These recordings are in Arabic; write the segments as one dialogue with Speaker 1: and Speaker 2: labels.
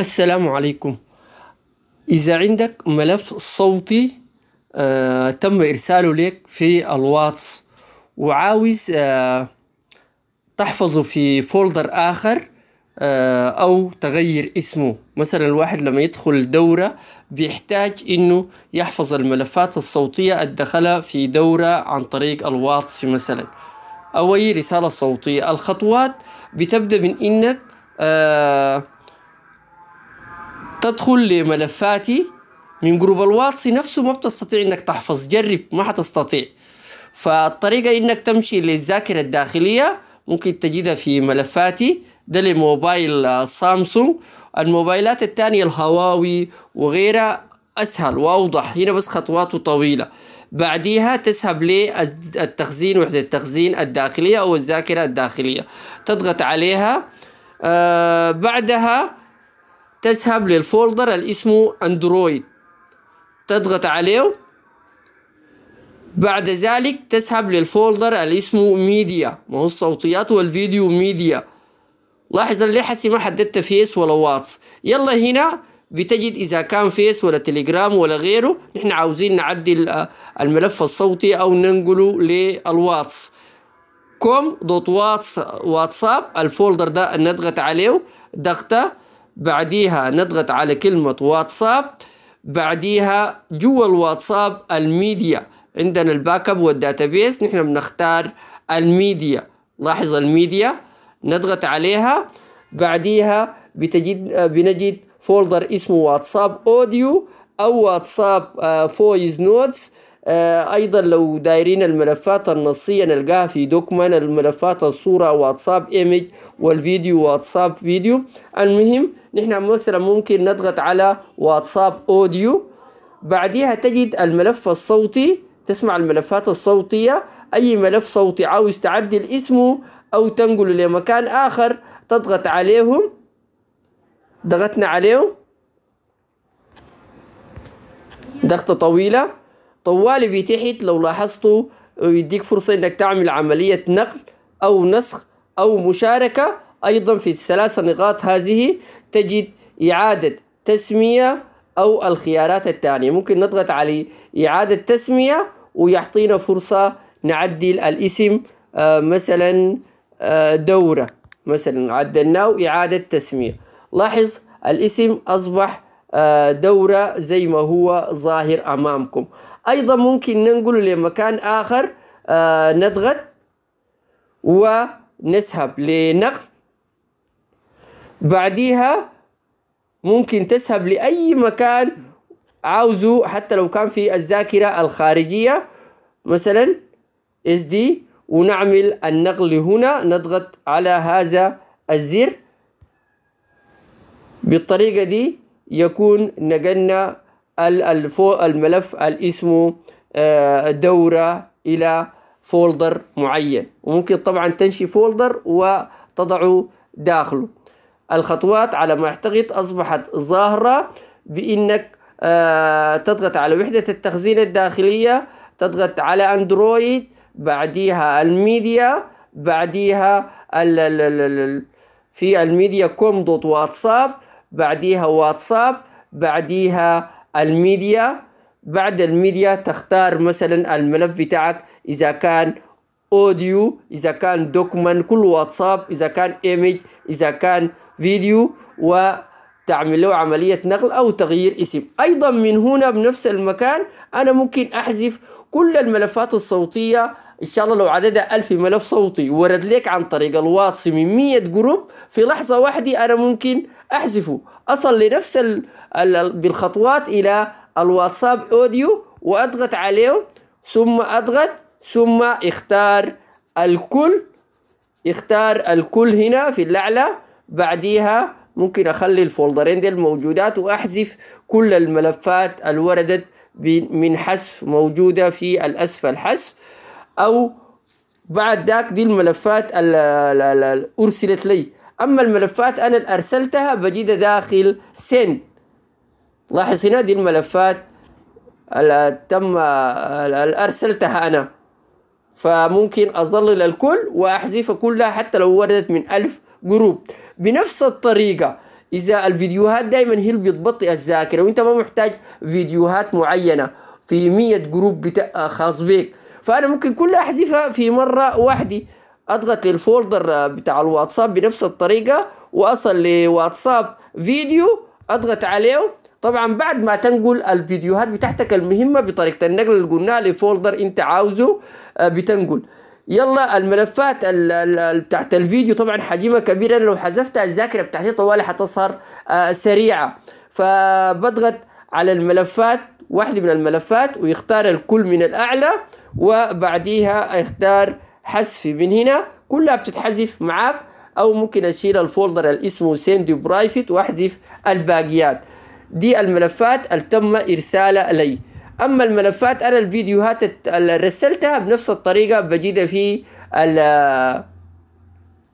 Speaker 1: السلام عليكم إذا عندك ملف صوتي آه تم إرساله لك في الواتس وعاوز آه تحفظه في فولدر آخر آه أو تغير اسمه مثلا الواحد لما يدخل دورة بيحتاج إنه يحفظ الملفات الصوتية الدخلها في دورة عن طريق الواتس مثلا أو أي رسالة صوتية الخطوات بتبدأ من إنك آه تدخل لملفاتي من جروب الواتس نفسه ما بتستطيع انك تحفظ جرب ما حتستطيع فالطريقة انك تمشي للذاكرة الداخلية ممكن تجدها في ملفاتي ده لموبايل آه، سامسونج الموبايلات التانية الهواوي وغيرها اسهل واوضح هنا بس خطواته طويلة بعديها تسحب للتخزين وحدة التخزين الداخلية او الذاكرة الداخلية تضغط عليها آه بعدها تذهب للفولدر اللي اسمه اندرويد تضغط عليه بعد ذلك تذهب للفولدر اللي اسمه ميديا ما هو الصوتيات والفيديو ميديا لاحظ انا ليه حسي ما حددت فيس ولا واتس يلا هنا بتجد اذا كان فيس ولا تليجرام ولا غيره نحن عاوزين نعدل آه، الملف الصوتي او ننقله للواتس كوم دوت واتس واتساب الفولدر ده نضغط عليه ضغطه بعديها نضغط على كلمة واتساب بعديها جوا الواتساب الميديا عندنا الباك اب والداتابيس نحن بنختار الميديا لاحظ الميديا نضغط عليها بعديها بتجد بنجد فولدر اسمه واتساب اوديو او واتساب فويس آه، نوتس آه، أيضا لو دايرين الملفات النصية نلقاها في دوكمان الملفات الصورة واتساب ايميج والفيديو واتساب فيديو المهم نحن مثلا ممكن نضغط على واتساب اوديو بعدها تجد الملف الصوتي تسمع الملفات الصوتية أي ملف صوتي عاوز تعدل اسمه أو تنقله لمكان آخر تضغط عليهم ضغطنا عليهم ضغطة طويلة طوالي بيتحت لو لاحظتوا آه، يديك فرصة انك تعمل عملية نقل او نسخ او مشاركة ايضا في الثلاث نقاط هذه تجد اعادة تسمية او الخيارات الثانية ممكن نضغط على اعادة تسمية ويعطينا فرصة نعدل الاسم آه، مثلا آه، دورة مثلا عدلناه اعادة تسمية لاحظ الاسم اصبح دوره زي ما هو ظاهر امامكم ايضا ممكن ننقله لمكان اخر آه، نضغط ونسحب لنقل بعديها ممكن تسحب لاي مكان عاوزه حتى لو كان في الذاكره الخارجيه مثلا SD دي ونعمل النقل هنا نضغط على هذا الزر بالطريقه دي يكون نقلنا الملف الاسم آه، دورة إلى فولدر معين وممكن طبعا تنشي فولدر وتضعه داخله الخطوات على ما اعتقد أصبحت ظاهرة بإنك آه، تضغط على وحدة التخزين الداخلية تضغط على أندرويد بعديها الميديا بعديها في الميديا كوم دوت واتساب بعديها واتساب بعديها الميديا بعد الميديا تختار مثلا الملف بتاعك اذا كان اوديو اذا كان دوكمان كل واتساب اذا كان ايميج اذا كان فيديو و تعمل له عملية نقل أو تغيير اسم أيضا من هنا بنفس المكان أنا ممكن أحذف كل الملفات الصوتية ان شاء الله لو عددها 1000 ملف صوتي ورد لك عن طريق الواتس من 100 جروب في لحظه واحده انا ممكن احذفه اصل لنفس الـ الـ بالخطوات الى الواتساب اوديو واضغط عليهم ثم اضغط ثم اختار الكل اختار الكل هنا في الاعلى بعديها ممكن اخلي الفولدرين دي الموجودات واحذف كل الملفات الوردت من حذف موجودة في الاسفل حذف أو بعد ذاك دي الملفات اللي أرسلت لي أما الملفات أنا اللي أرسلتها بجد داخل سند لاحظ هنا دي الملفات اللي تم اللي أرسلتها أنا فممكن أظلل الكل وأحذف كلها حتى لو وردت من ألف جروب بنفس الطريقة إذا الفيديوهات دايما هي اللي بتبطئ الذاكرة وأنت ما محتاج فيديوهات معينة في مية جروب خاص بيك فانا ممكن كلها احذفها في مره وحدي اضغط للفولدر بتاع الواتساب بنفس الطريقه واصل لواتساب فيديو اضغط عليه طبعا بعد ما تنقل الفيديوهات بتاعتك المهمه بطريقه النقل اللي قلناها لفولدر انت عاوزه آه، بتنقل يلا الملفات بتاعت الفيديو طبعا حجمها كبير انا لو حذفتها الذاكره بتاعتي طوالي حتظهر آه، سريعه فبضغط على الملفات واحدة من الملفات ويختار الكل من الأعلى وبعديها يختار حذف من هنا كلها بتتحذف معاك أو ممكن أشيل الفولدر اللي اسمه سيند برايفت وأحذف الباقيات دي الملفات اللي تم إرسالها لي أما الملفات أنا الفيديوهات اللي رسلتها بنفس الطريقة بجدها في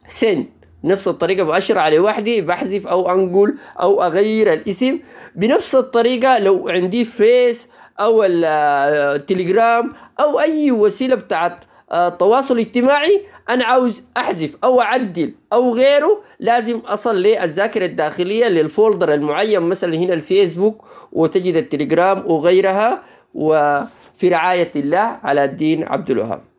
Speaker 1: سيند نفس الطريقة بأشر على وحدي بحذف أو أنقل أو أغير الاسم بنفس الطريقة لو عندي فيس أو التليجرام آه، أو أي وسيلة بتاعت آه، تواصل اجتماعي أنا عاوز أحذف أو أعدل أو غيره لازم أصل للذاكرة الداخلية للفولدر المعين مثلا هنا الفيسبوك وتجد التليجرام وغيرها وفي رعاية الله على الدين عبد الوهاب